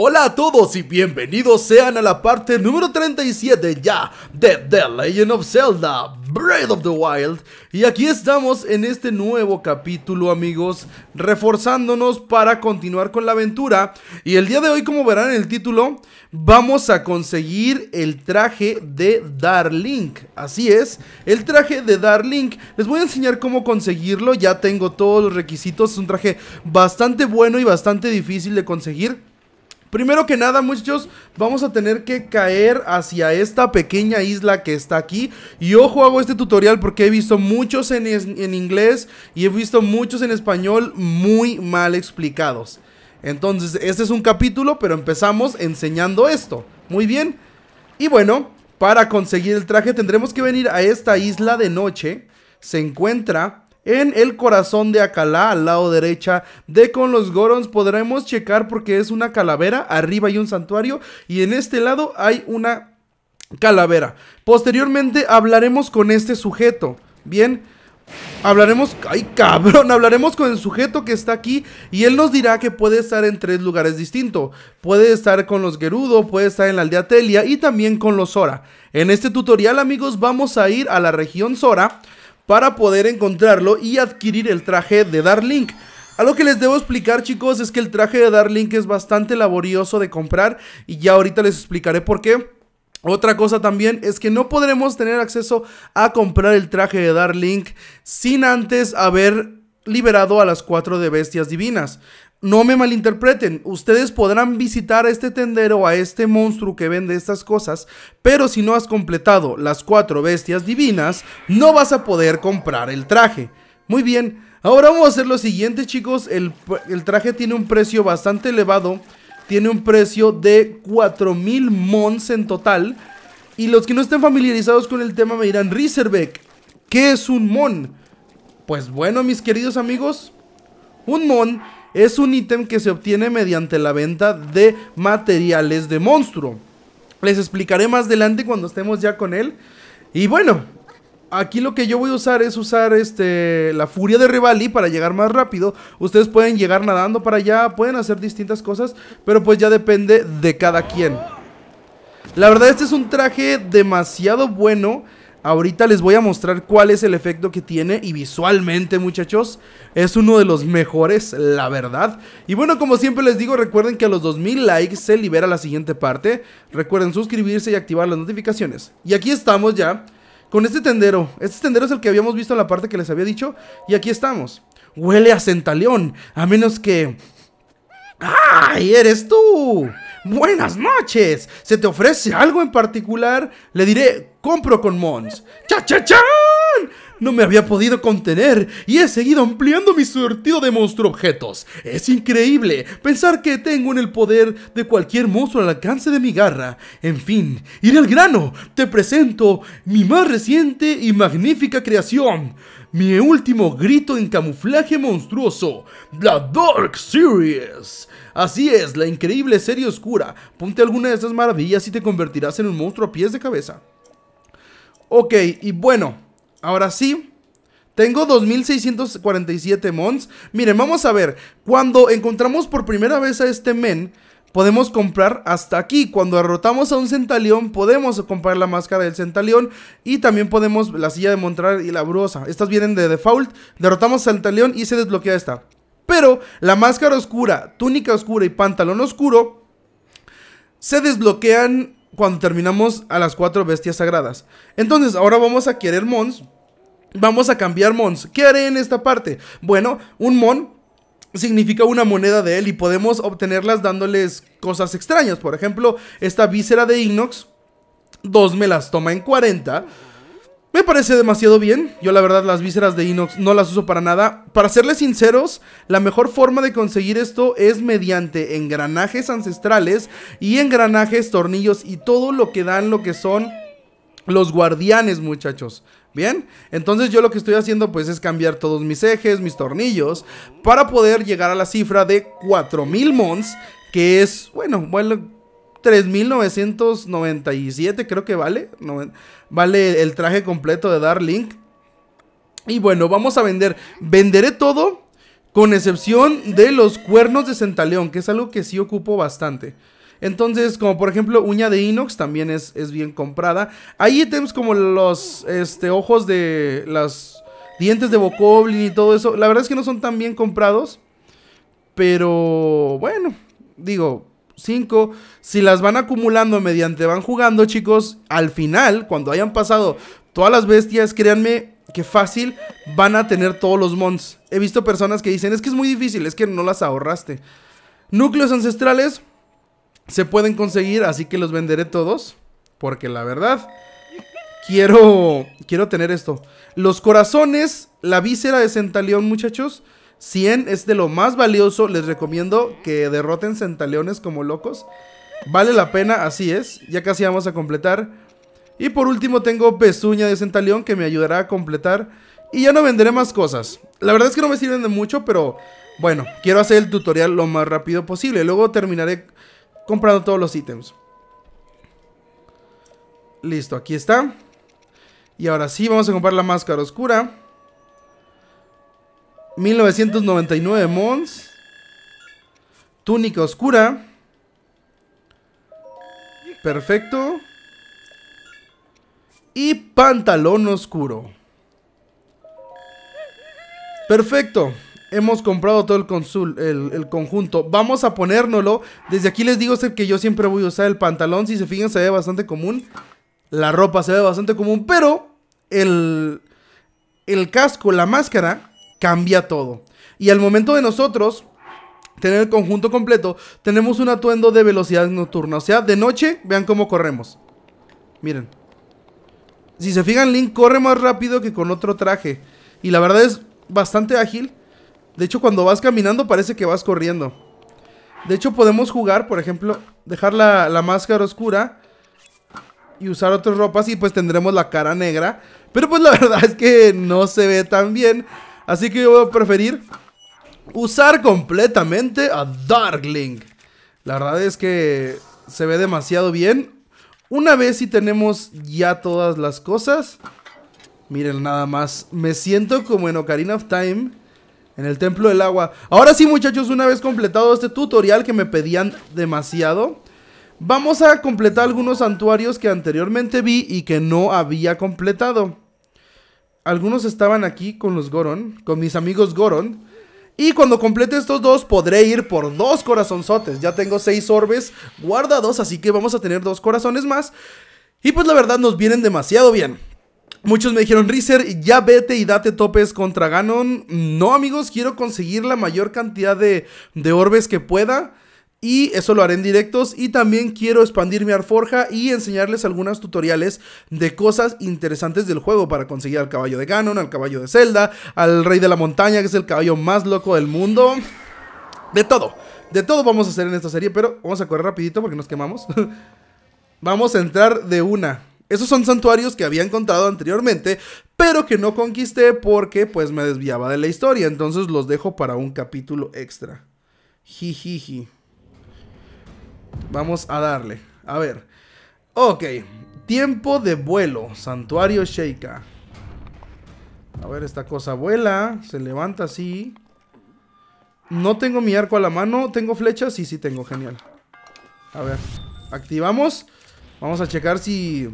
Hola a todos y bienvenidos sean a la parte número 37 ya de The Legend of Zelda Breath of the Wild Y aquí estamos en este nuevo capítulo amigos Reforzándonos para continuar con la aventura Y el día de hoy como verán en el título Vamos a conseguir el traje de Darlink Así es, el traje de Darlink Les voy a enseñar cómo conseguirlo Ya tengo todos los requisitos Es un traje bastante bueno y bastante difícil de conseguir Primero que nada, muchachos, vamos a tener que caer hacia esta pequeña isla que está aquí. Y ojo, hago este tutorial porque he visto muchos en, en inglés y he visto muchos en español muy mal explicados. Entonces, este es un capítulo, pero empezamos enseñando esto. Muy bien. Y bueno, para conseguir el traje tendremos que venir a esta isla de noche. Se encuentra en el corazón de Acalá, al lado derecha de con los Gorons. Podremos checar porque es una calavera, arriba hay un santuario y en este lado hay una calavera. Posteriormente hablaremos con este sujeto, bien... Hablaremos, ay cabrón, hablaremos con el sujeto que está aquí y él nos dirá que puede estar en tres lugares distintos. Puede estar con los Gerudo, puede estar en la aldea Telia y también con los Sora. En este tutorial amigos vamos a ir a la región Sora para poder encontrarlo y adquirir el traje de Darlink. A lo que les debo explicar chicos es que el traje de Darlink es bastante laborioso de comprar y ya ahorita les explicaré por qué. Otra cosa también es que no podremos tener acceso a comprar el traje de Darlink sin antes haber liberado a las cuatro de bestias divinas no me malinterpreten, ustedes podrán visitar a este tendero, a este monstruo que vende estas cosas, pero si no has completado las cuatro bestias divinas, no vas a poder comprar el traje. Muy bien, ahora vamos a hacer lo siguiente chicos, el, traje tiene un precio bastante elevado, tiene un precio de 4000 mons en total, y los que no estén familiarizados con el tema me dirán, Rizerbeck, ¿qué es un mon? Pues bueno mis queridos amigos, un mon es un ítem que se obtiene mediante la venta de materiales de monstruo. Les explicaré más adelante cuando estemos ya con él. Y bueno, Aquí lo que yo voy a usar es usar este la furia de Rivali para llegar más rápido. Ustedes pueden llegar nadando para allá, pueden hacer distintas cosas, pero pues ya depende de cada quien. La verdad este es un traje demasiado bueno Ahorita les voy a mostrar cuál es el efecto que tiene y visualmente muchachos es uno de los mejores, la verdad. Y bueno, como siempre les digo, recuerden que a los 2000 likes se libera la siguiente parte. Recuerden suscribirse y activar las notificaciones. Y aquí estamos ya con este tendero. Este tendero es el que habíamos visto en la parte que les había dicho y aquí estamos. Huele a centaleón, a menos que... ¡Ay, eres tú! Buenas noches. ¿Se te ofrece algo en particular? Le diré, compro con Mons. ¡Cha, No me había podido contener y he seguido ampliando mi surtido de monstruo objetos. Es increíble pensar que tengo en el poder de cualquier monstruo al alcance de mi garra. En fin, iré al grano. Te presento mi más reciente y magnífica creación. Mi último grito en camuflaje monstruoso, la Dark Series. Así es, la increíble serie oscura. Ponte alguna de estas maravillas y te convertirás en un monstruo a pies de cabeza. Ok, y bueno, ahora sí. Tengo 2647 mons. Miren, vamos a ver. Cuando encontramos por primera vez a este men, podemos comprar hasta aquí. Cuando derrotamos a un centaleón, podemos comprar la máscara del centaleón Y también podemos la silla de montar y la brosa. Estas vienen de default. Derrotamos al centalión y se desbloquea esta. Pero la máscara oscura, túnica oscura y pantalón oscuro se desbloquean cuando terminamos a las cuatro bestias sagradas. Entonces, ahora vamos a querer mons. Vamos a cambiar mons. ¿Qué haré en esta parte? Bueno, un mon significa una moneda de él y podemos obtenerlas dándoles cosas extrañas. Por ejemplo, esta víscera de Inox dos me las toma en 40. Me parece demasiado bien. Yo la verdad las vísceras de Inox no las uso para nada. Para serles sinceros, la mejor forma de conseguir esto es mediante engranajes ancestrales y engranajes, tornillos y todo lo que dan lo que son los guardianes, muchachos. Bien, entonces yo lo que estoy haciendo pues es cambiar todos mis ejes, mis tornillos, para poder llegar a la cifra de 4000 mons, que es, bueno, bueno 3.997 creo que vale. vale el traje completo de Darlink. Y bueno, vamos a vender. Venderé todo con excepción de los cuernos de centaleón, que es algo que sí ocupo bastante. Entonces, como por ejemplo, uña de inox también es, bien comprada. Hay ítems como los este, ojos de las dientes de Bokoblin y todo eso. La verdad es que no son tan bien comprados. Pero bueno, digo, 5. Si las van acumulando mediante van jugando, chicos, al final, cuando hayan pasado todas las bestias, créanme que fácil van a tener todos los mons. He visto personas que dicen, es que es muy difícil, es que no las ahorraste. Núcleos ancestrales se pueden conseguir, así que los venderé todos. Porque la verdad, quiero, quiero tener esto. Los corazones, la víscera de Centalión, muchachos 100 es de lo más valioso. Les recomiendo que derroten centaleones como locos. Vale la pena, así es. Ya casi vamos a completar. Y por último tengo pezuña de centaleón que me ayudará a completar. Y ya no venderé más cosas. La verdad es que no me sirven de mucho, pero bueno, quiero hacer el tutorial lo más rápido posible. Luego terminaré comprando todos los ítems. Listo, aquí está. Y ahora sí, vamos a comprar la máscara oscura. 1999 Mons. Túnica oscura. Perfecto. Y pantalón oscuro. Perfecto. Hemos comprado todo el, consul, el, conjunto. Vamos a ponérnoslo. Desde aquí les digo que yo siempre voy a usar el pantalón. Si se fijan, se ve bastante común. La ropa se ve bastante común. Pero el, el casco, la máscara, cambia todo. Y al momento de nosotros tener el conjunto completo, tenemos un atuendo de velocidad nocturna. O sea, de noche, vean cómo corremos. Miren. Si se fijan, Link corre más rápido que con otro traje. Y la verdad es bastante ágil. De hecho, cuando vas caminando parece que vas corriendo. De hecho, podemos jugar, por ejemplo, dejar la, máscara oscura y usar otras ropas y pues tendremos la cara negra. Pero pues la verdad es que no se ve tan bien Así que yo voy a preferir usar completamente a Darkling. La verdad es que se ve demasiado bien. Una vez si tenemos ya todas las cosas. Miren nada más. Me siento como en Ocarina of Time. En el Templo del Agua. Ahora sí muchachos, una vez completado este tutorial que me pedían demasiado. Vamos a completar algunos santuarios que anteriormente vi y que no había completado algunos estaban aquí con los Goron, con mis amigos Goron. Y cuando complete estos dos, podré ir por dos corazonzotes. Ya tengo seis orbes guardados, así que vamos a tener dos corazones más. Y pues la verdad nos vienen demasiado bien. Muchos me dijeron, Rizer, ya vete y date topes contra Ganon. No, amigos, quiero conseguir la mayor cantidad de, de orbes que pueda. Y eso lo haré en directos y también quiero expandir mi arforja y enseñarles algunos tutoriales de cosas interesantes del juego para conseguir al caballo de Ganon, al caballo de Zelda, al rey de la montaña que es el caballo más loco del mundo. De todo, de todo vamos a hacer en esta serie, pero vamos a correr rapidito porque nos quemamos. vamos a entrar de una. Esos son santuarios que había encontrado anteriormente, pero que no conquisté porque pues me desviaba de la historia, entonces los dejo para un capítulo extra. Jijiji. Vamos a darle. A ver. Ok. Tiempo de vuelo. Santuario Sheikah. A ver, esta cosa vuela. Se levanta así. No tengo mi arco a la mano. ¿Tengo flechas? Sí, sí tengo. Genial. A ver. Activamos. Vamos a checar si...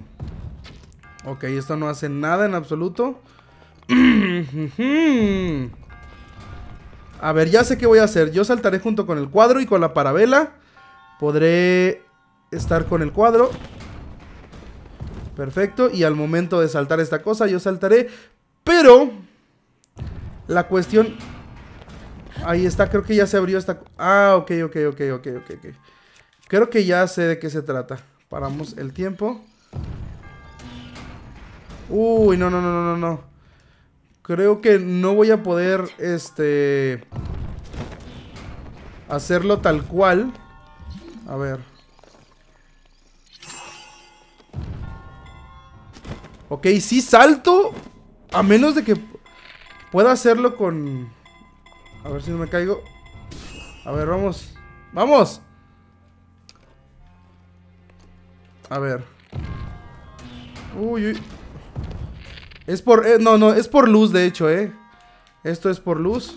Ok, esto no hace nada en absoluto. a ver, ya sé qué voy a hacer. Yo saltaré junto con el cuadro y con la parabela. Podré estar con el cuadro. Perfecto. Y al momento de saltar esta cosa, yo saltaré. Pero... La cuestión... Ahí está, creo que ya se abrió esta... Ah, ok, ok, ok, ok, ok, Creo que ya sé de qué se trata. Paramos el tiempo. Uy, no, no, no, no, no, no. Creo que no voy a poder, este... Hacerlo tal cual. A ver. Ok, sí salto. A menos de que pueda hacerlo con... A ver si no me caigo. A ver, vamos. ¡Vamos! A ver. Uy, uy. Es por... Eh, no, no, es por luz, de hecho, ¿eh? Esto es por luz.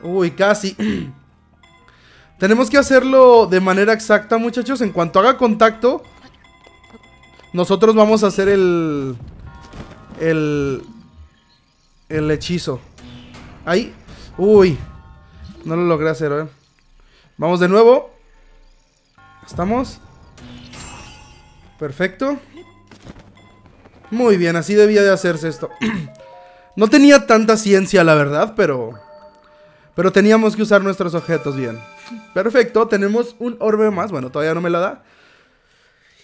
Uy, casi. Tenemos que hacerlo de manera exacta, muchachos. En cuanto haga contacto, nosotros vamos a hacer el... El... El hechizo. Ahí. Uy. No lo logré hacer, ¿eh? Vamos de nuevo. ¿Estamos? Perfecto. Muy bien, así debía de hacerse esto. no tenía tanta ciencia, la verdad, pero... Pero teníamos que usar nuestros objetos bien. Perfecto, tenemos un orbe más. Bueno, todavía no me la da.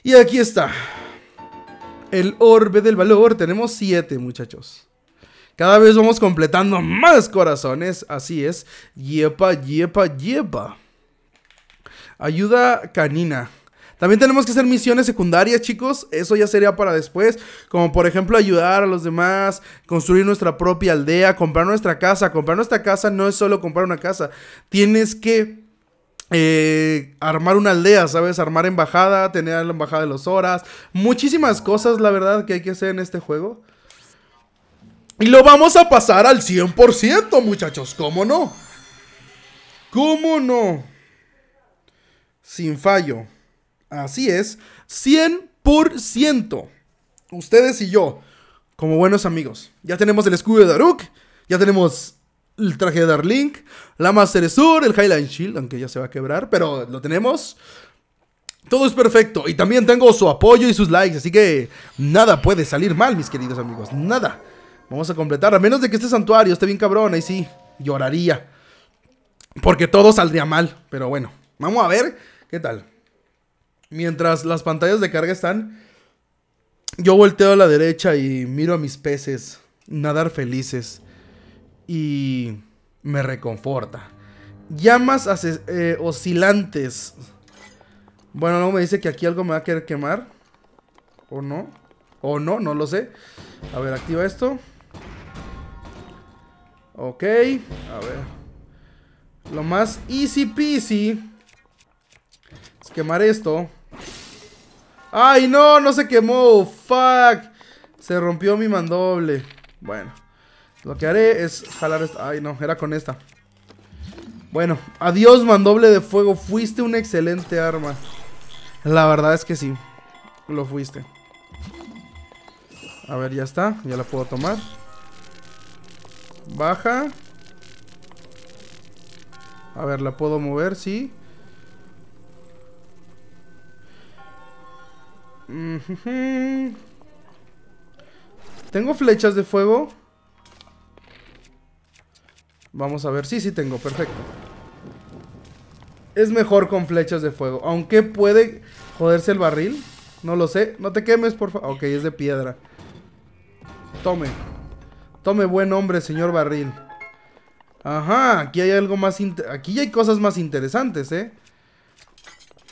Y aquí está. El orbe del valor. Tenemos siete, muchachos. Cada vez vamos completando más corazones. Así es. Yepa, yepa, yepa. Ayuda canina. También tenemos que hacer misiones secundarias, chicos. Eso ya sería para después. Como por ejemplo ayudar a los demás, construir nuestra propia aldea, comprar nuestra casa. Comprar nuestra casa no es solo comprar una casa. Tienes que eh, armar una aldea, ¿sabes? Armar embajada, tener la embajada de los horas. Muchísimas cosas, la verdad, que hay que hacer en este juego. Y lo vamos a pasar al 100%, muchachos. ¿Cómo no? ¿Cómo no? Sin fallo. Así es, 100%. Ustedes y yo, como buenos amigos. Ya tenemos el escudo de Daruk, ya tenemos el traje de Darlink, la Master Sur, el Highline Shield, aunque ya se va a quebrar, pero lo tenemos. Todo es perfecto y también tengo su apoyo y sus likes, así que nada puede salir mal, mis queridos amigos, nada. Vamos a completar, a menos de que este santuario esté bien cabrón, ahí sí, lloraría. Porque todo saldría mal, pero bueno, vamos a ver qué tal mientras las pantallas de carga están, yo volteo a la derecha y miro a mis peces nadar felices y me reconforta. Llamas eh, oscilantes. Bueno, luego me dice que aquí algo me va a querer quemar. ¿O no? ¿O no? No lo sé. A ver, activa esto. Ok. A ver. Lo más easy peasy es quemar esto. ¡Ay, no! ¡No se quemó! ¡Fuck! Se rompió mi mandoble. Bueno. Lo que haré es jalar esta... ¡Ay, no! Era con esta. Bueno. Adiós, mandoble de fuego. Fuiste una excelente arma. La verdad es que sí. Lo fuiste. A ver, ya está. Ya la puedo tomar. Baja. A ver, la puedo mover, sí. ¿Tengo flechas de fuego? Vamos a ver. Sí, sí tengo. Perfecto. Es mejor con flechas de fuego. Aunque puede joderse el barril. No lo sé. No te quemes, por favor. Ok, es de piedra. Tome. Tome buen hombre, señor barril. Ajá, aquí hay algo más... Aquí hay cosas más interesantes, ¿eh?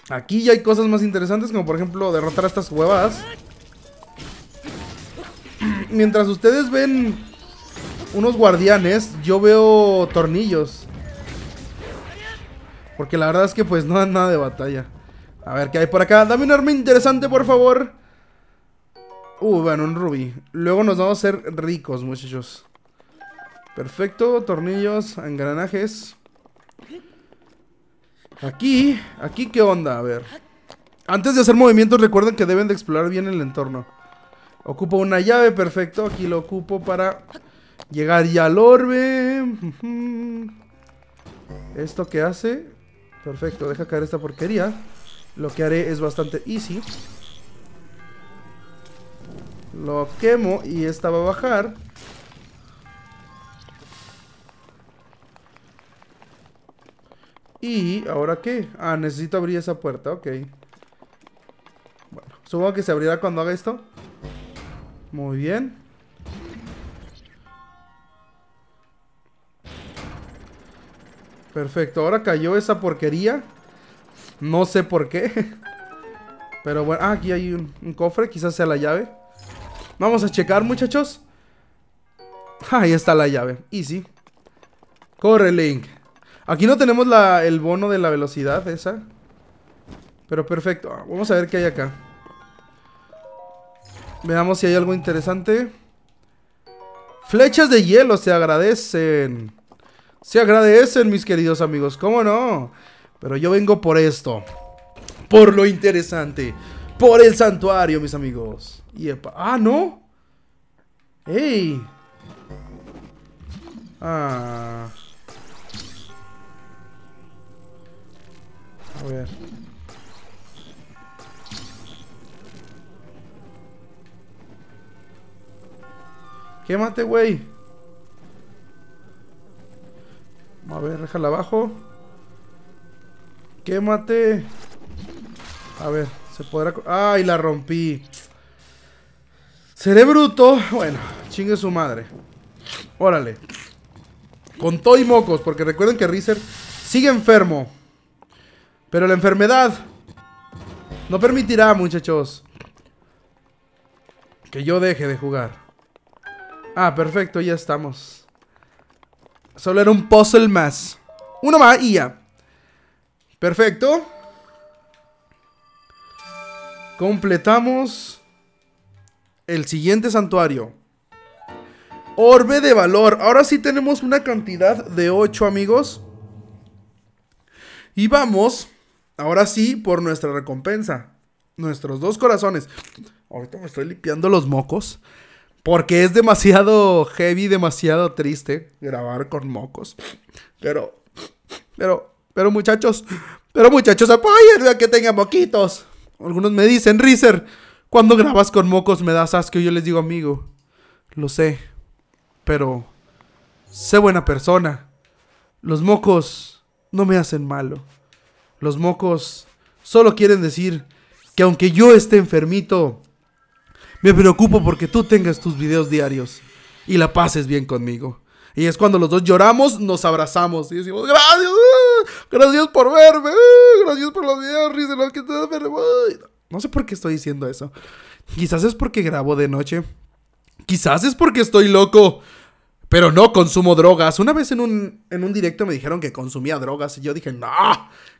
Aquí ya hay cosas más interesantes, como por ejemplo derrotar a estas huevas. Mientras ustedes ven unos guardianes, yo veo tornillos. Porque la verdad es que pues no dan nada de batalla. A ver, ¿qué hay por acá? Dame un arma interesante, por favor. Uh, bueno, un rubí. Luego nos vamos a hacer ricos, muchachos. Perfecto, tornillos, engranajes. Aquí, aquí qué onda, a ver. Antes de hacer movimientos recuerden que deben de explorar bien el entorno. Ocupo una llave, perfecto. Aquí lo ocupo para llegar ya al orbe. Esto que hace... Perfecto, deja caer esta porquería. Lo que haré es bastante easy. Lo quemo y esta va a bajar. ¿Y ahora qué? Ah, necesito abrir esa puerta, ok. Bueno, supongo que se abrirá cuando haga esto. Muy bien. Perfecto, ahora cayó esa porquería. No sé por qué. Pero bueno, ah, aquí hay un, cofre, quizás sea la llave. Vamos a checar, muchachos. Ahí está la llave. Easy. Corre, Link. Aquí no tenemos el bono de la velocidad esa. Pero perfecto. Vamos a ver qué hay acá. Veamos si hay algo interesante. Flechas de hielo se agradecen. Se agradecen, mis queridos amigos. ¿Cómo no? Pero yo vengo por esto. Por lo interesante. Por el santuario, mis amigos. Y ¡Ah, no! ¡Ey! Ah... ver. Quémate, güey. A ver, déjala abajo. Quémate. A ver, se podrá... ¡Ay, la rompí! Seré bruto. Bueno, chingue su madre. Órale. Con todo y mocos, porque recuerden que Reezer sigue enfermo. Pero la enfermedad no permitirá, muchachos, que yo deje de jugar. Ah, perfecto, ya estamos. Solo era un puzzle más. Uno más y ya. Perfecto. Completamos el siguiente santuario. Orbe de valor. Ahora sí tenemos una cantidad de 8 amigos. Y vamos Ahora sí, por nuestra recompensa. Nuestros dos corazones. Ahorita me estoy limpiando los mocos. Porque es demasiado heavy, demasiado triste grabar con mocos. Pero, pero, pero muchachos, pero muchachos, apóyenme a que tenga moquitos. Algunos me dicen, Rizer, cuando grabas con mocos me das asco. yo les digo, amigo, lo sé, pero sé buena persona. Los mocos no me hacen malo. Los mocos solo quieren decir que aunque yo esté enfermito, me preocupo porque tú tengas tus videos diarios y la pases bien conmigo. Y es cuando los dos lloramos, nos abrazamos y decimos, gracias, eh, gracias por verme, eh, gracias por los videos, No sé por qué estoy diciendo eso. Quizás es porque grabo de noche. Quizás es porque estoy loco. Pero no consumo drogas. Una vez en un, en un directo me dijeron que consumía drogas y yo dije, no,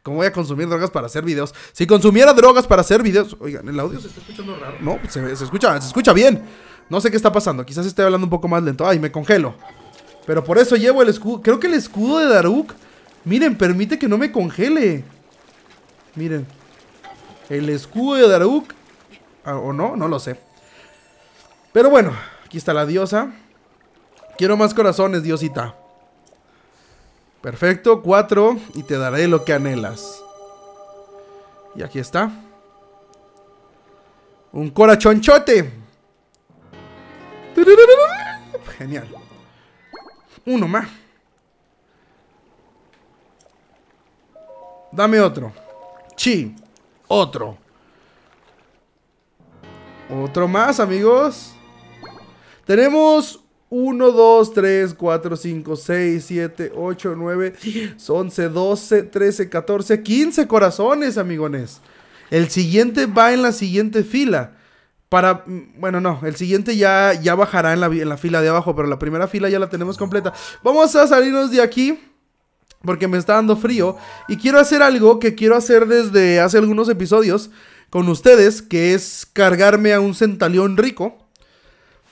¿cómo voy a consumir drogas para hacer videos? Si consumiera drogas para hacer videos... Oigan, el audio se está escuchando raro. No, se, escucha, se escucha bien. No sé qué está pasando. Quizás esté hablando un poco más lento. Ay, me congelo. Pero por eso llevo el escudo. Creo que el escudo de Daruk. Miren, permite que no me congele. Miren. El escudo de Daruk. Ah, ¿O no? No lo sé. Pero bueno, aquí está la diosa. Quiero más corazones, Diosita. Perfecto, cuatro. Y te daré lo que anhelas. Y aquí está. Un corachonchote. Genial. Uno más. Dame otro. Chi. Otro. Otro más, amigos. Tenemos 1, 2, 3, 4, 5, 6, 7, 8, 9, 10, 11, 12, 13, 14, 15 corazones, amigones. El siguiente va en la siguiente fila. Para, mm, bueno, no, el siguiente ya, ya bajará en la, en la fila de abajo, pero la primera fila ya la tenemos completa. Vamos a salirnos de aquí porque me está dando frío y quiero hacer algo que quiero hacer desde hace algunos episodios con ustedes, que es cargarme a un centaleón rico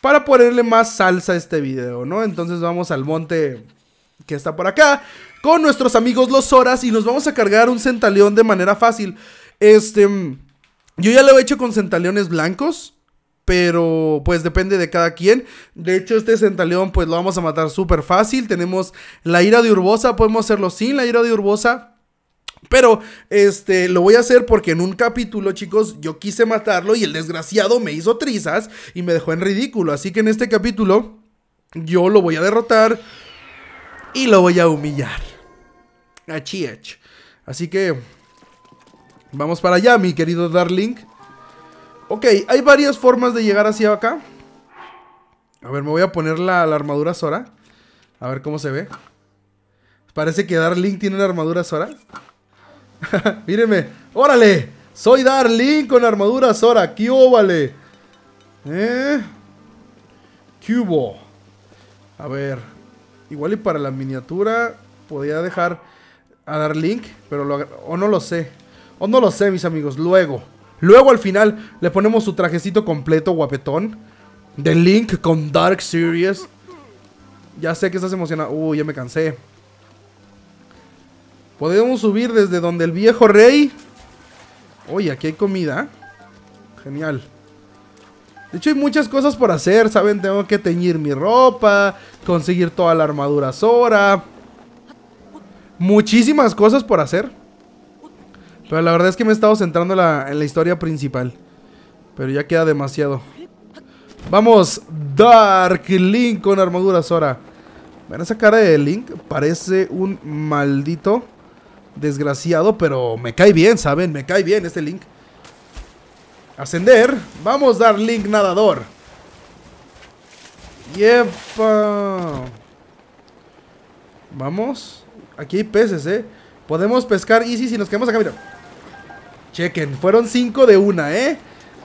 para ponerle más salsa a este video, ¿no? Entonces vamos al monte que está por acá con nuestros amigos los Horas y nos vamos a cargar un centaleón de manera fácil. Este, yo ya lo he hecho con centaleones blancos. Pero pues depende de cada quien. De hecho, este centaleón pues lo vamos a matar súper fácil. Tenemos la ira de Urbosa. Podemos hacerlo sin la ira de Urbosa. Pero, este, lo voy a hacer porque en un capítulo, chicos, yo quise matarlo y el desgraciado me hizo trizas y me dejó en ridículo. Así que en este capítulo, yo lo voy a derrotar y lo voy a humillar. A Así que, vamos para allá, mi querido Darling. Ok, hay varias formas de llegar hacia acá. A ver, me voy a poner la, armadura Sora. A ver cómo se ve. Parece que Darling tiene una armadura Sora. Míreme. ¡Órale! Soy Darlink con armadura sora, ¡Qué óvale! ¿Eh? ¿Qué A ver. Igual y para la miniatura podía dejar a Darlink, pero o no lo sé. O no lo sé, mis amigos. Luego. Luego al final le ponemos su trajecito completo, guapetón. De Link con Dark Series. Ya sé que estás emocionado. Uy, ya me cansé. Podemos subir desde donde el viejo rey. Oye, aquí hay comida. Genial. De hecho, hay muchas cosas por hacer, ¿saben? Tengo que teñir mi ropa, conseguir toda la armadura Zora. Muchísimas cosas por hacer. Pero la verdad es que me he estado centrando en la historia principal. Pero ya queda demasiado. Vamos, Dark Link con armadura Zora. Van a sacar de Link parece un maldito desgraciado, pero me cae bien, ¿saben? Me cae bien este Link. Ascender. Vamos a dar Link nadador. Yepa. Vamos. Aquí hay peces, ¿eh? Podemos pescar easy si nos quedamos acá, mira. Chequen, fueron cinco de una, ¿eh?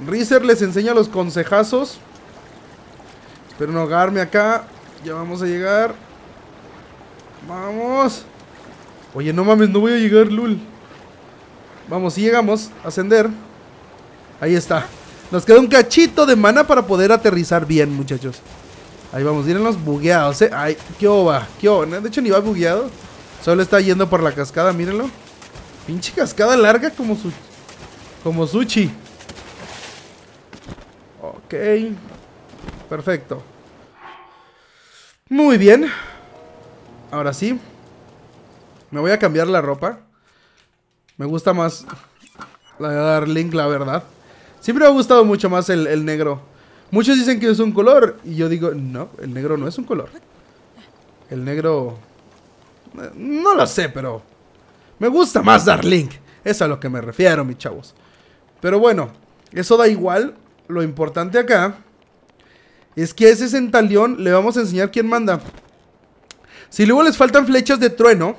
Reezer les enseña los consejazos. Espero no ahogarme acá. Ya vamos a llegar. Vamos. Oye, no mames, no voy a llegar, Lul. Vamos, si llegamos, ascender. Ahí está. Nos queda un cachito de mana para poder aterrizar bien, muchachos. Ahí vamos, miren los bugueados, ¿eh? Ay, qué oba, qué oba. De hecho, ni va bugueado. Solo está yendo por la cascada, mírenlo. Pinche cascada larga como su... Como sushi. Ok. Perfecto. Muy bien. Ahora sí. Me voy a cambiar la ropa. Me gusta más la de la verdad. Siempre me ha gustado mucho más el, negro. Muchos dicen que es un color. Y yo digo, no, el negro no es un color. El negro... Eh, no lo sé, pero... Me gusta más Darlink. Es a lo que me refiero, mis chavos. Pero bueno, eso da igual. Lo importante acá es que a ese centalión le vamos a enseñar quién manda. Si luego les faltan flechas de trueno,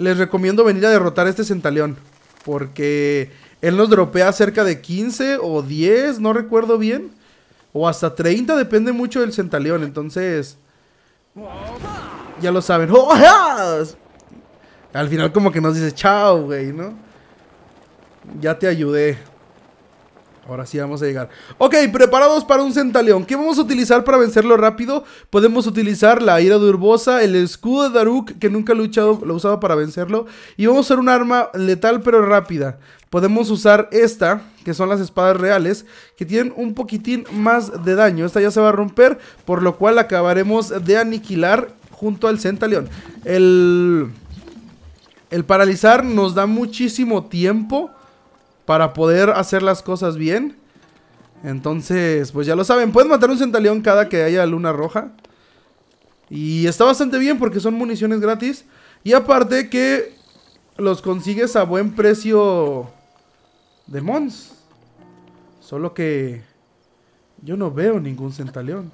les recomiendo venir a derrotar a este centaleón. Porque él nos dropea cerca de 15 o 10, no recuerdo bien. O hasta 30, depende mucho del centaleón. Entonces, ya lo saben. ¡Oh, Al final como que nos dice, chao, güey, ¿no? Ya te ayudé. Ahora sí vamos a llegar. Ok, preparados para un centaleón. ¿Qué vamos a utilizar para vencerlo rápido? Podemos utilizar la ira de Urbosa, el escudo de Daruk, que nunca lo he, lo he usado para vencerlo. Y vamos a usar un arma letal pero rápida. Podemos usar esta, que son las espadas reales, que tienen un poquitín más de daño. Esta ya se va a romper, por lo cual acabaremos de aniquilar junto al centaleón. El, el paralizar nos da muchísimo tiempo para poder hacer las cosas bien. Entonces, pues ya lo saben, puedes matar un centaleón cada que haya luna roja. Y está bastante bien porque son municiones gratis. Y aparte que los consigues a buen precio de mons. Solo que yo no veo ningún centaleón.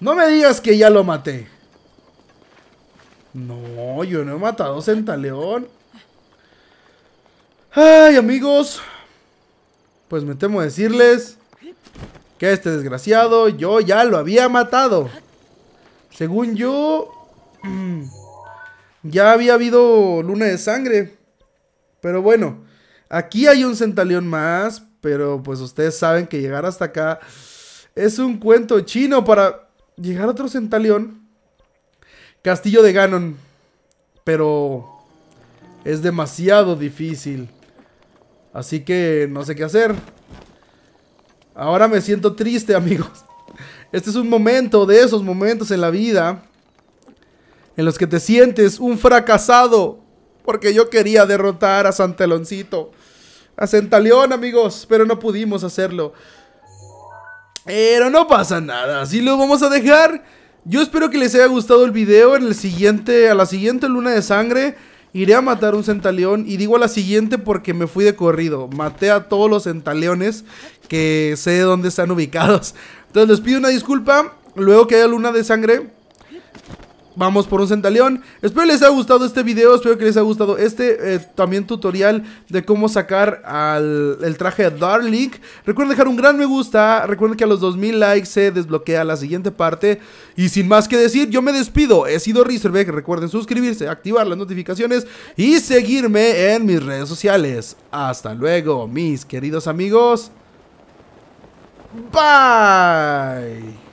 No me digas que ya lo maté. No, yo no he matado centaleón. Ay, amigos. Pues me temo decirles que este desgraciado yo ya lo había matado. Según yo, mm, ya había habido luna de sangre. Pero bueno, aquí hay un centaleón más, pero pues ustedes saben que llegar hasta acá es un cuento chino para llegar a otro centaleón. Castillo de Ganon. Pero es demasiado difícil. Así que no sé qué hacer. Ahora me siento triste, amigos. Este es un momento de esos momentos en la vida en los que te sientes un fracasado. Porque yo quería derrotar a Santeloncito. A Centaleón, amigos. Pero no pudimos hacerlo. Pero no pasa nada. Así lo vamos a dejar. Yo espero que les haya gustado el video. En el siguiente, a la siguiente luna de sangre Iré a matar un centaleón y digo la siguiente porque me fui de corrido. Maté a todos los centaleones que sé dónde están ubicados. Entonces les pido una disculpa. Luego que haya luna de sangre, Vamos por un centaleón. Espero les haya gustado este video. Espero que les haya gustado este eh, también tutorial de cómo sacar al, el traje de Darling. Recuerden dejar un gran me gusta. Recuerden que a los 2000 likes se desbloquea la siguiente parte. Y sin más que decir, yo me despido. He sido Rizerbeck. Recuerden suscribirse, activar las notificaciones y seguirme en mis redes sociales. Hasta luego, mis queridos amigos. Bye.